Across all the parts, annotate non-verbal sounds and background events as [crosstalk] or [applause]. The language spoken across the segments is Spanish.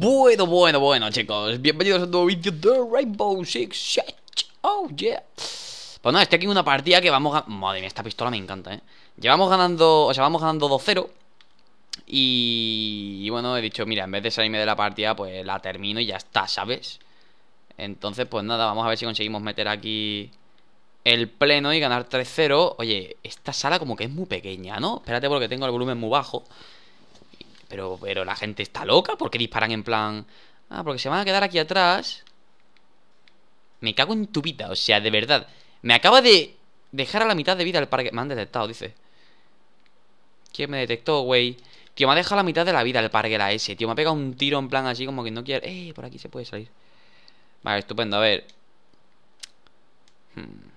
Bueno, bueno, bueno, chicos. Bienvenidos a un nuevo vídeo de Rainbow Six Oh, yeah. Pues nada, estoy aquí en una partida que vamos a... Madre mía, esta pistola me encanta, ¿eh? Llevamos ganando... O sea, vamos ganando 2-0. Y... y... bueno, he dicho, mira, en vez de salirme de la partida, pues la termino y ya está, ¿sabes? Entonces, pues nada, vamos a ver si conseguimos meter aquí el pleno y ganar 3-0. Oye, esta sala como que es muy pequeña, ¿no? Espérate porque tengo el volumen muy bajo. Pero, pero la gente está loca, porque disparan en plan? Ah, porque se van a quedar aquí atrás. Me cago en tu vida, o sea, de verdad. Me acaba de dejar a la mitad de vida el parque. Me han detectado, dice. ¿Quién me detectó, güey? Tío, me ha dejado la mitad de la vida el la ese, tío. Me ha pegado un tiro en plan así como que no quiere... ¡Eh! Por aquí se puede salir. Vale, estupendo, a ver. Hmm.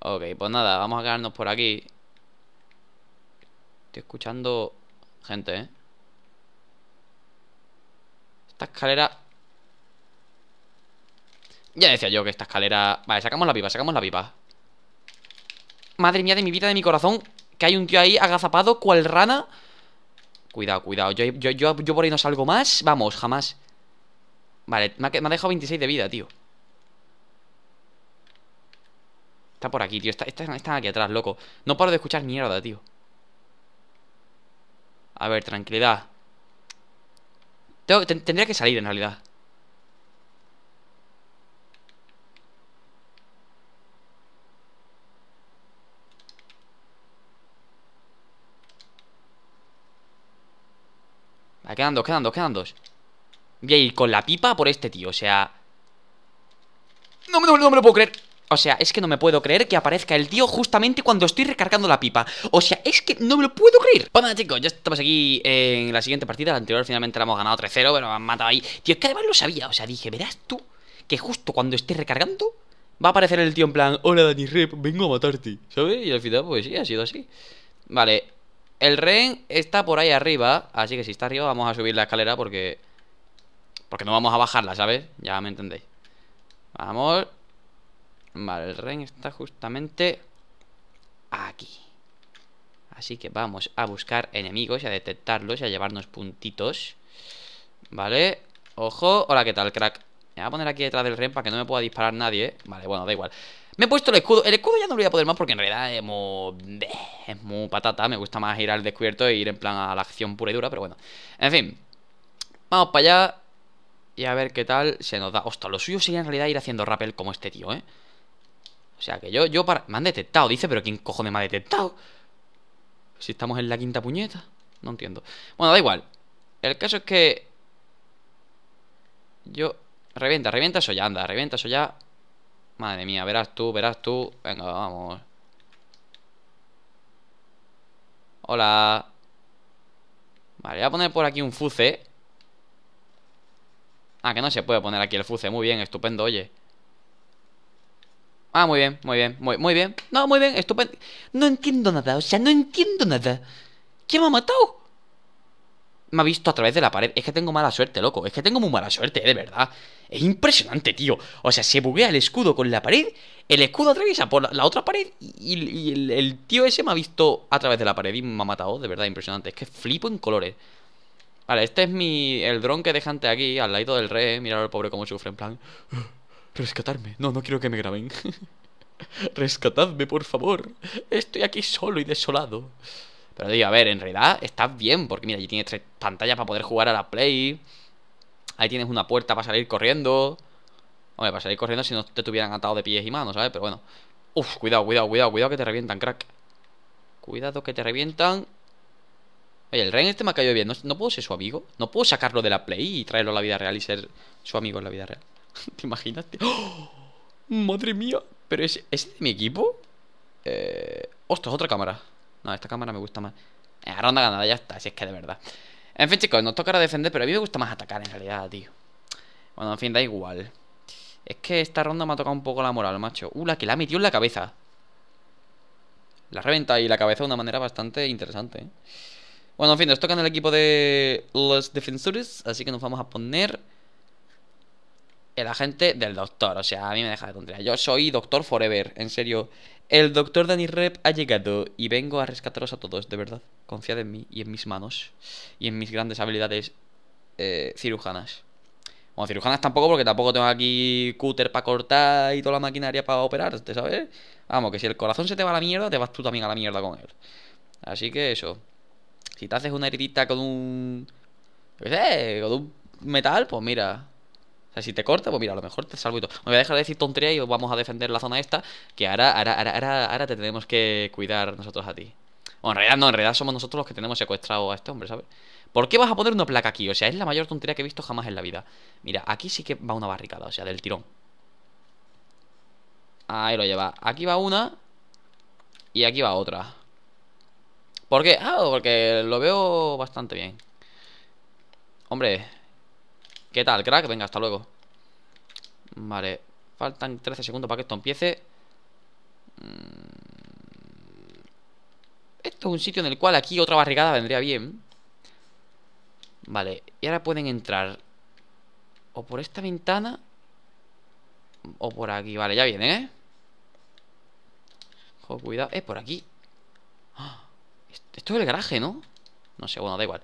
Ok, pues nada, vamos a quedarnos por aquí. Estoy escuchando Gente, ¿eh? Esta escalera... Ya decía yo que esta escalera... Vale, sacamos la pipa, sacamos la pipa. Madre mía de mi vida, de mi corazón. Que hay un tío ahí agazapado, cual rana. Cuidado, cuidado. Yo, yo, por ahí no salgo más. Vamos, jamás. Vale, me ha, dejado 26 de vida, tío. Está por aquí, tío. Están aquí atrás, loco. No paro de escuchar mierda, tío. A ver, tranquilidad. tendría que salir en realidad. Vale, quedan dos, quedan dos, quedan dos. Voy a ir con la pipa por este tío, o sea... No, no me lo puedo creer. O sea, es que no me puedo creer que aparezca el tío justamente cuando estoy recargando la pipa. O sea, es que no me lo puedo creer. Pues chicos, ya estamos aquí en la siguiente partida. La anterior finalmente la hemos ganado 3-0, pero me han matado ahí. Tío, es que además lo sabía. O sea, dije, verás tú que justo cuando esté recargando va a aparecer el tío en plan, hola Dani Rep, vengo a matarte, ¿sabes? Y al final, pues sí, ha sido así. Vale, el Ren está por ahí arriba, así que si está arriba vamos a subir la escalera porque... Porque no vamos a bajarla, ¿sabes? Ya me entendéis. Vamos, Vale, el rey está justamente aquí. Así que vamos a buscar enemigos y a detectarlos y a llevarnos puntitos. Vale, ojo. Hola, ¿qué tal, crack? Me voy a poner aquí detrás del Ren para que no me pueda disparar nadie. Vale, bueno, da igual. Me he puesto el escudo. El escudo ya no lo voy a poder más porque en realidad es muy... es muy patata. Me gusta más ir al descubierto e ir en plan a la acción pura y dura, pero bueno. En fin. Vamos para allá. Y a ver qué tal se nos da. Ostras, lo suyo sería en realidad ir haciendo rappel como este tío, ¿eh? O sea, que yo, yo para... Me han detectado, dice, pero ¿quién cojones me ha detectado? Si estamos en la quinta puñeta. No entiendo. Bueno, da igual. El caso es que... Yo... Revienta, revienta eso ya, anda, revienta eso ya. Madre mía, verás tú, verás tú. Venga, vamos. Hola. Vale, voy a poner por aquí un fuce. Ah, que no se puede poner aquí el fuce. Muy bien, estupendo, oye. Ah, muy bien, muy bien, muy, muy bien. No, muy bien, estupendo. No entiendo nada, o sea, no entiendo nada. ¿Qué me ha matado? Me ha visto a través de la pared. Es que tengo mala suerte, loco. Es que tengo muy mala suerte, de verdad. Es impresionante, tío. O sea, se buguea el escudo con la pared. El escudo atraviesa por la, otra pared. Y, el, tío ese me ha visto a través de la pared y me ha matado. De verdad, impresionante. Es que flipo en colores. Vale, este es mi. El dron que dejante aquí, al lado del rey. Mirad al pobre cómo sufre, en plan. Rescatarme. No, no quiero que me graben. [laughs] Rescatadme, por favor. Estoy aquí solo y desolado. Pero digo, a ver, en realidad estás bien, porque mira, allí tienes tres pantallas para poder jugar a la Play. Ahí tienes una puerta para salir corriendo. Hombre, para salir corriendo si no te tuvieran atado de pies y manos, ¿sabes? Pero bueno. Uf, cuidado, cuidado, cuidado, cuidado que te revientan, crack. Cuidado que te revientan. Oye, el rey en este me ha caído bien. ¿No, ¿No, puedo ser su amigo? ¿No puedo sacarlo de la Play y traerlo a la vida real y ser su amigo en la vida real? [laughs] ¿Te imaginas? ¡Oh! ¡Madre mía! ¿Pero ese ¿es de mi equipo? Eh... ¡Ostras, otra cámara! No, esta cámara me gusta más. Eh, ronda ganada, ya está, si es que de verdad. En fin, chicos, nos ahora defender, pero a mí me gusta más atacar en realidad, tío. Bueno, en fin, da igual. Es que esta ronda me ha tocado un poco la moral, macho. Uh, la que la metió en la cabeza. La reventa y la cabeza de una manera bastante interesante. ¿eh? Bueno, en fin, nos toca en el equipo de los defensores, así que nos vamos a poner el agente del doctor. O sea, a mí me deja de tontería. Yo soy doctor forever, en serio. El doctor Danny Rep ha llegado y vengo a rescataros a todos, de verdad. Confiad en mí y en mis manos y en mis grandes habilidades eh, cirujanas. Bueno, cirujanas tampoco, porque tampoco tengo aquí cúter para cortar y toda la maquinaria para operarte, ¿sabes? Vamos, que si el corazón se te va a la mierda, te vas tú también a la mierda con él. Así que eso. Si te haces una heridita con un. ¿Qué sé? Con un metal, pues mira, o sea, si te corta, pues mira, a lo mejor te salvo y todo. Me voy a dejar de decir tontería y vamos a defender la zona esta, que ahora, ahora, ahora, ahora, te tenemos que cuidar nosotros a ti. Bueno, en realidad no, en realidad somos nosotros los que tenemos secuestrado a este hombre, ¿sabes? ¿Por qué vas a poner una placa aquí? O sea, es la mayor tontería que he visto jamás en la vida. Mira, aquí sí que va una barricada, o sea, del tirón. Ahí lo lleva. Aquí va una y aquí va otra. ¿Por qué? Ah, porque lo veo bastante bien. Hombre, ¿Qué tal, crack? Venga, hasta luego. Vale, faltan 13 segundos para que esto empiece. Mm. Esto es un sitio en el cual aquí otra barricada vendría bien. Vale, y ahora pueden entrar o por esta ventana o por aquí. Vale, ya vienen, ¿eh? Ojo, cuidado. Es por aquí. ¡Ah! Esto es el garaje, ¿no? No sé, bueno, da igual.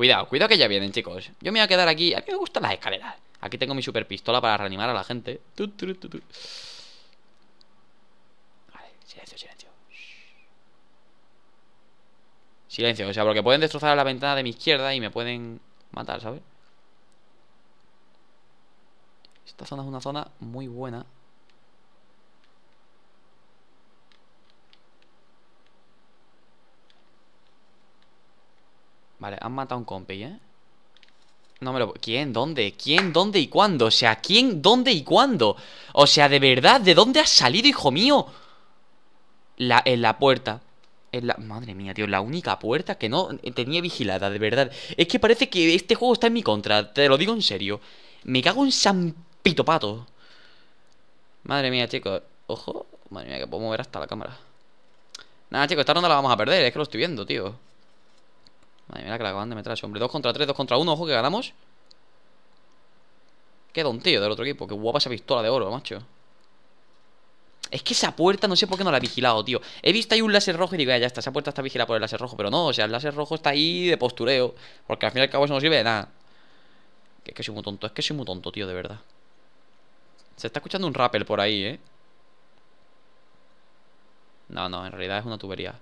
Cuidado, cuidado que ya vienen, chicos Yo me voy a quedar aquí, a mí me gustan las escaleras Aquí tengo mi super pistola para reanimar a la gente Vale, silencio, silencio Silencio, o sea, porque pueden destrozar la ventana de mi izquierda Y me pueden matar, ¿sabes? Esta zona es una zona muy buena Vale, han matado a un compi, ¿eh? No me lo... ¿Quién? ¿Dónde? ¿Quién? ¿Dónde y cuándo? O sea, ¿quién? ¿Dónde y cuándo? O sea, de verdad, ¿de dónde has salido, hijo mío? La, en la puerta. En la... Madre mía, tío, la única puerta que no eh, tenía vigilada, de verdad. Es que parece que este juego está en mi contra, te lo digo en serio. Me cago en San Pato. Madre mía, chicos. Ojo. Madre mía, que puedo mover hasta la cámara. Nada, chicos, esta ronda la vamos a perder, es que lo estoy viendo, tío. Madre mía, que la acaban de meter a ese hombre. Dos contra tres, 2 contra 1, ojo que ganamos. Qué un tío del otro equipo. Qué guapa esa pistola de oro, macho. Es que esa puerta no sé por qué no la ha vigilado, tío. He visto ahí un láser rojo y digo, ah, ya está, esa puerta está vigilada por el láser rojo. Pero no, o sea, el láser rojo está ahí de postureo. Porque al fin y al cabo eso no sirve de nada. es que soy muy tonto, es que soy muy tonto, tío, de verdad. Se está escuchando un rappel por ahí, ¿eh? No, no, en realidad es una tubería.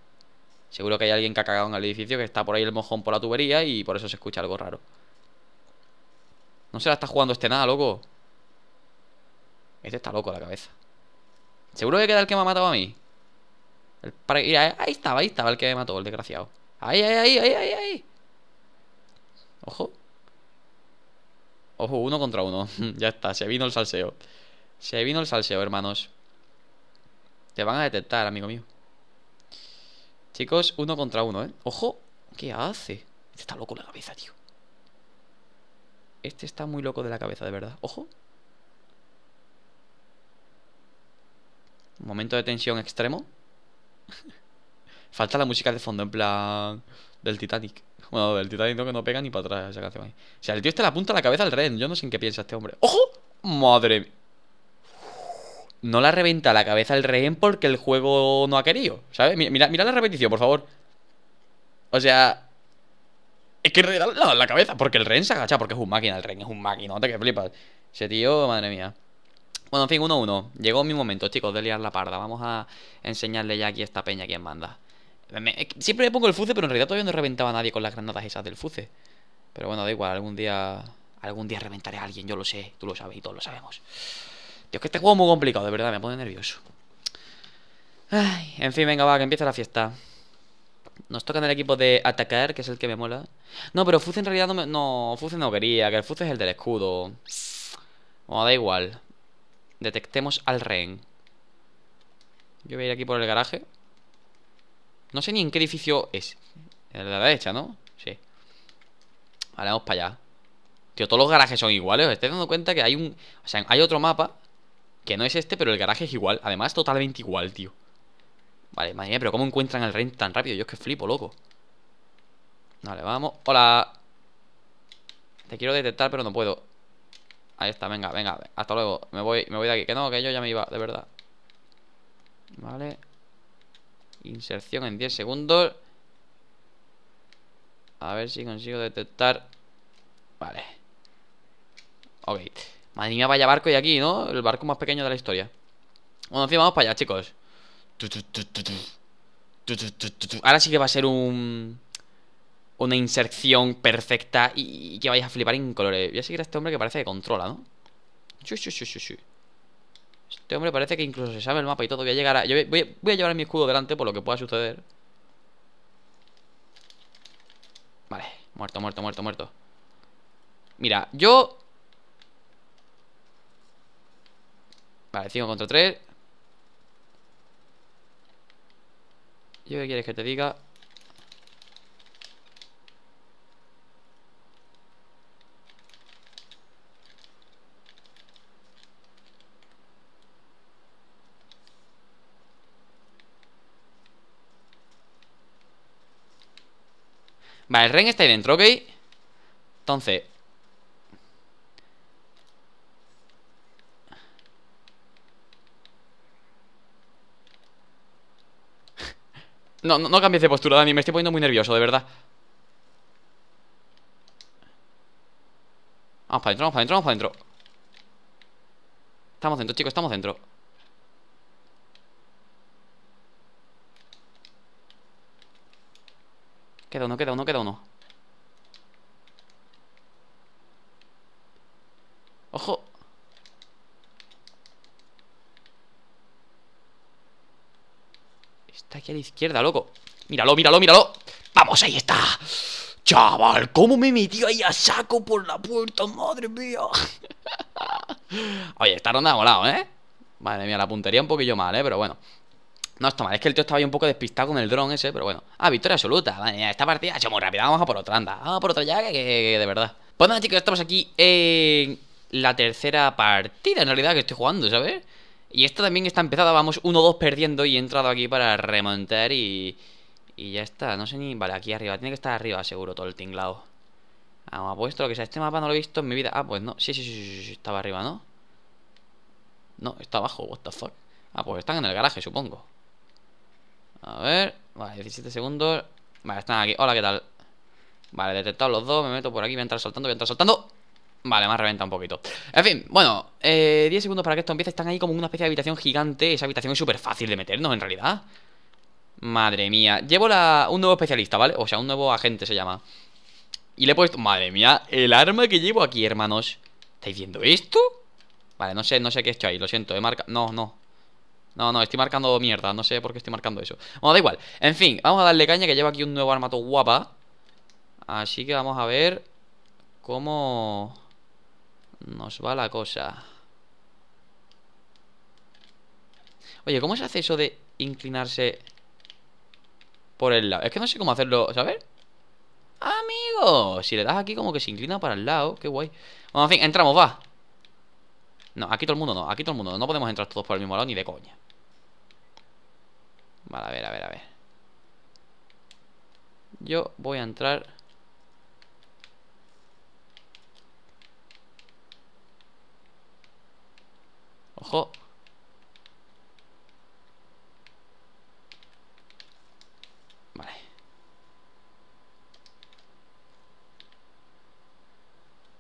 Seguro que hay alguien que ha cagado en el edificio que está por ahí el mojón por la tubería y por eso se escucha algo raro. No se la está jugando este nada, loco. Este está loco la cabeza. Seguro que queda el que me ha matado a mí. Eh, ahí estaba, ahí estaba el que me mató, el desgraciado. Ahí, ahí, ahí, ahí, ahí, ahí. Ojo. Ojo, uno contra uno. [laughs] ya está, se vino el salseo. Se vino el salseo, hermanos. Te van a detectar, amigo mío. Chicos, uno contra uno, ¿eh? ¡Ojo! ¿Qué hace? Este está loco de la cabeza, tío. Este está muy loco de la cabeza, de verdad. ¡Ojo! Momento de tensión extremo. [laughs] Falta la música de fondo, en plan... Del Titanic. Bueno, del Titanic no, que no pega ni para atrás esa canción ahí. O sea, el tío está la punta de la cabeza al rey, Yo no sé en qué piensa este hombre. ¡Ojo! ¡Madre mía! no la reventa la cabeza el rehén porque el juego no ha querido, ¿sabes? Mira, la repetición, por favor. O sea, es que la cabeza porque el rehén se agacha, porque es un máquina, el rehén es un ¿te que flipas. Ese tío, madre mía. Bueno, en fin, 1-1. Uno, Llegó mi momento, chicos, de liar la parda. Vamos a enseñarle ya aquí esta peña quien manda. siempre le pongo el fuce, pero en realidad todavía no reventaba a nadie con las granadas esas del fuce. Pero bueno, da igual, algún día. Algún día reventaré a alguien, yo lo sé, tú lo sabes y todos lo sabemos. Dios, que este juego es muy complicado, de verdad, me pone nervioso. Ay, en fin, venga, va, que empieza la fiesta. Nos toca en el equipo de atacar, que es el que me mola. No, pero Fuse en realidad no me... No, no quería, que el Fuse es el del escudo. Bueno, da igual. Detectemos al rehén. Yo voy a ir aquí por el garaje. No sé ni en qué edificio es. El de la derecha, ¿no? Sí. Vale, vamos para allá. Tío, todos los garajes son iguales. Os dando cuenta que hay un... O sea, hay otro mapa que no es este, pero el garaje es igual. Además, totalmente igual, tío. Vale, madre mía, pero ¿cómo encuentran el rent tan rápido? Yo es que flipo, loco. Vale, vamos. ¡Hola! Te quiero detectar, pero no puedo. Ahí está, venga, venga. Hasta luego. Me voy, me voy de aquí. Que no, que yo ya me iba, de verdad. Vale. Inserción en 10 segundos. A ver si consigo detectar. Vale. Ok. Madre mía, vaya barco de aquí, ¿no? El barco más pequeño de la historia. Bueno, encima vamos para allá, chicos. Ahora sí que va a ser un... Una inserción perfecta y, que vais a flipar en colores. Voy a seguir a este hombre que parece que controla, ¿no? Este hombre parece que incluso se sabe el mapa y todo. Voy a llegar a... voy a llevar mi escudo delante por lo que pueda suceder. Vale, muerto, muerto, muerto, muerto. Mira, yo Vale, 5 contra 3. ¿Yo qué quieres que te diga? Vale, el Ren está ahí dentro, ¿ok? Entonces, No, no, cambies de postura, Dani, me estoy poniendo muy nervioso, de verdad Vamos para adentro, vamos para adentro, vamos para adentro Estamos dentro, chicos, estamos dentro Queda uno, queda uno, queda uno Ojo Está aquí a la izquierda, loco Míralo, míralo, míralo ¡Vamos, ahí está! Chaval, ¿cómo me metió ahí a saco por la puerta? ¡Madre mía! [laughs] Oye, esta ronda ha molado, ¿eh? Madre mía, la puntería un poquillo mal, ¿eh? Pero bueno no está mal, es que el tío estaba ahí un poco despistado con el dron ese, pero bueno. Ah, victoria absoluta. Vale, esta partida ha hecho muy rápida. Vamos a por otra, anda. Vamos a por otra ya, que, que, de verdad. Pues nada, chicos, estamos aquí en la tercera partida, en realidad, que estoy jugando, ¿sabes? Y esto también está empezada, vamos 1-2 perdiendo y he entrado aquí para remontar y... Y ya está, no sé ni... Vale, aquí arriba, tiene que estar arriba seguro todo el tinglado Vamos, apuesto lo que sea, este mapa no lo he visto en mi vida Ah, pues no, sí, sí, sí, sí, estaba arriba, ¿no? No, está abajo, what the fuck Ah, pues están en el garaje, supongo A ver, vale, 17 segundos Vale, están aquí, hola, ¿qué tal? Vale, detectado los dos, me meto por aquí, voy a entrar saltando, voy a entrar saltando Vale, me ha reventado un poquito. En fin, bueno, eh, 10 segundos para que esto empiece. Están ahí como una especie de habitación gigante. Esa habitación es súper fácil de meternos, en realidad. Madre mía. Llevo un nuevo especialista, ¿vale? O sea, un nuevo agente se llama. Y le he puesto... Madre mía, el arma que llevo aquí, hermanos. ¿Estáis viendo esto? Vale, no sé, no sé qué he hecho ahí. Lo siento, he marcado... No, no. No, no, estoy marcando mierda. No sé por qué estoy marcando eso. Bueno, da igual. En fin, vamos a darle caña que llevo aquí un nuevo armato guapa. Así que vamos a ver... Cómo... Nos va la cosa. Oye, ¿cómo se hace eso de inclinarse por el lado? Es que no sé cómo hacerlo, ¿sabes? ¡Amigo! Si le das aquí como que se inclina para el lado Qué guay Bueno, en fin, entramos, va No, aquí todo el mundo no Aquí todo el mundo no No podemos entrar todos por el mismo lado Ni de coña Vale, a ver, a ver, a ver Yo voy a entrar Ojo. Vale.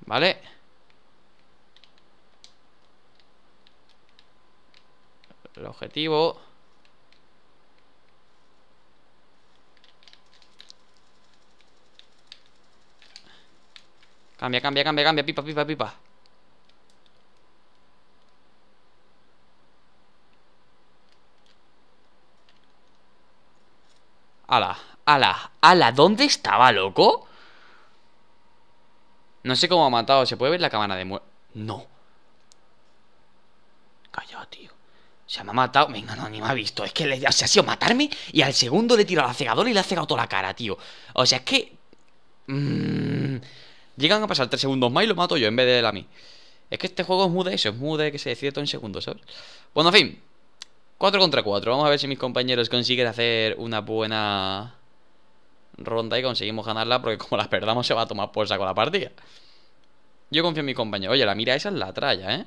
Vale. El objetivo. Cambia, cambia, cambia, cambia, pipa, pipa, pipa. Ala, ala, ala, ¿dónde estaba, loco? No sé cómo ha matado. ¿Se puede ver la cámara de muerte? No. Callado, tío. Se me ha matado. Venga, no, ni me ha visto. Es que le, ha sido matarme y al segundo le he tirado la cegadora y le ha cegado toda la cara, tío. O sea, es que. Mm, llegan a pasar tres segundos más y lo mato yo en vez de él a mí. Es que este juego es muy eso, es mude que se decide todo en segundos, ¿sabes? Bueno, en fin, 4 contra 4. Vamos a ver si mis compañeros consiguen hacer una buena ronda y conseguimos ganarla. Porque como la perdamos se va a tomar por con la partida. Yo confío en mis compañeros. Oye, la mira esa es la tralla, ¿eh?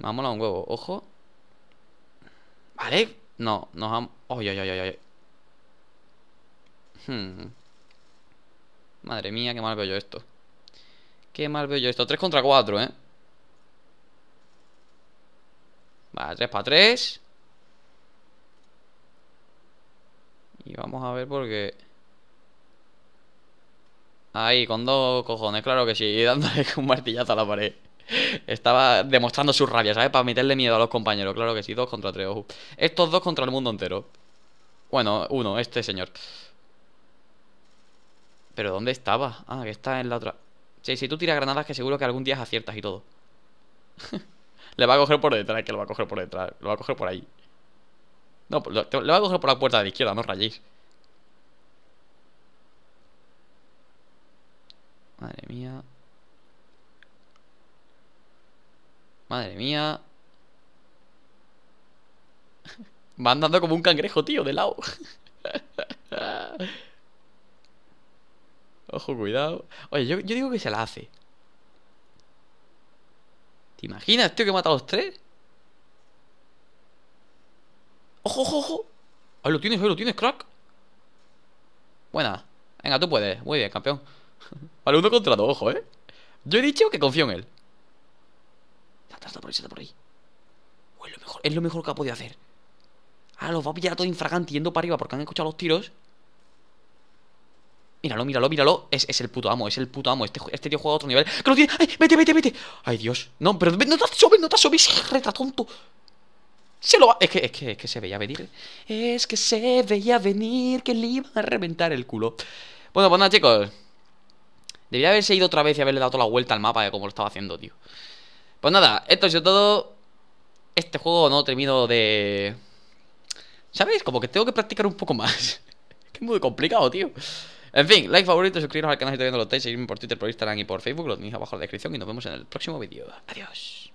Vámonos a un huevo. Ojo. Vale. No, nos vamos. Oye, oye, oye, oye. Hmm. Madre mía, qué mal veo yo esto. Qué mal veo yo esto. 3 contra 4, ¿eh? Vale, 3 para 3 Y vamos a ver por qué Ahí, con dos cojones, claro que sí [laughs] dándole un martillazo a la pared Estaba demostrando su rabia, ¿sabes? Para meterle miedo a los compañeros, claro que sí Dos contra tres, Estos dos contra el mundo entero Bueno, uno, este señor ¿Pero dónde estaba? Ah, que está en la otra Sí, si tú tiras granadas que seguro que algún día aciertas y todo [laughs] Le va a coger por detrás, que lo va a coger por detrás. Lo va a coger por ahí. No, le va a coger por la puerta de la izquierda, no rayéis. Madre mía. Madre mía. [laughs] Va andando como un cangrejo, tío, de lado. [laughs] Ojo, cuidado. Oye, yo digo que se la hace. ¿Te imaginas, tío, que mata a los tres? ¡Ojo, ojo, ojo! Ahí lo tienes, ahí lo tienes, crack. Buena. Venga, tú puedes. Muy bien, campeón. [laughs] Vale, uno contra dos, ojo, ¿eh? Yo he dicho que confío en él. está, está por ahí, está por ahí. es, lo mejor, es lo mejor que ha podido hacer. Ah, los va a pillar a todos infraganti yendo para arriba porque han escuchado los tiros. Míralo, míralo, míralo. Es, es, el puto amo, es el puto amo. Este, este, tío juega a otro nivel. ¡Que lo tiene! ¡Ay, vete, vete, vete! ¡Ay, Dios! No, pero no te subido, no te asomes! reta tonto. Se lo va. Es que, es que, es que se veía venir. Eh. Es que se veía venir que le iba a reventar el culo. Bueno, pues nada, chicos. Debería haberse ido otra vez y haberle dado la vuelta al mapa, de eh, como lo estaba haciendo, tío. Pues nada, esto ha sido todo. Este juego no termino de. ¿Sabéis? Como que tengo que practicar un poco más. que [laughs] es muy complicado, tío. En fin, like, favorito, suscribiros al canal si todavía no lo estáis, seguirme por Twitter, por Instagram y por Facebook, los tenéis abajo en la descripción y nos vemos en el próximo vídeo. Adiós.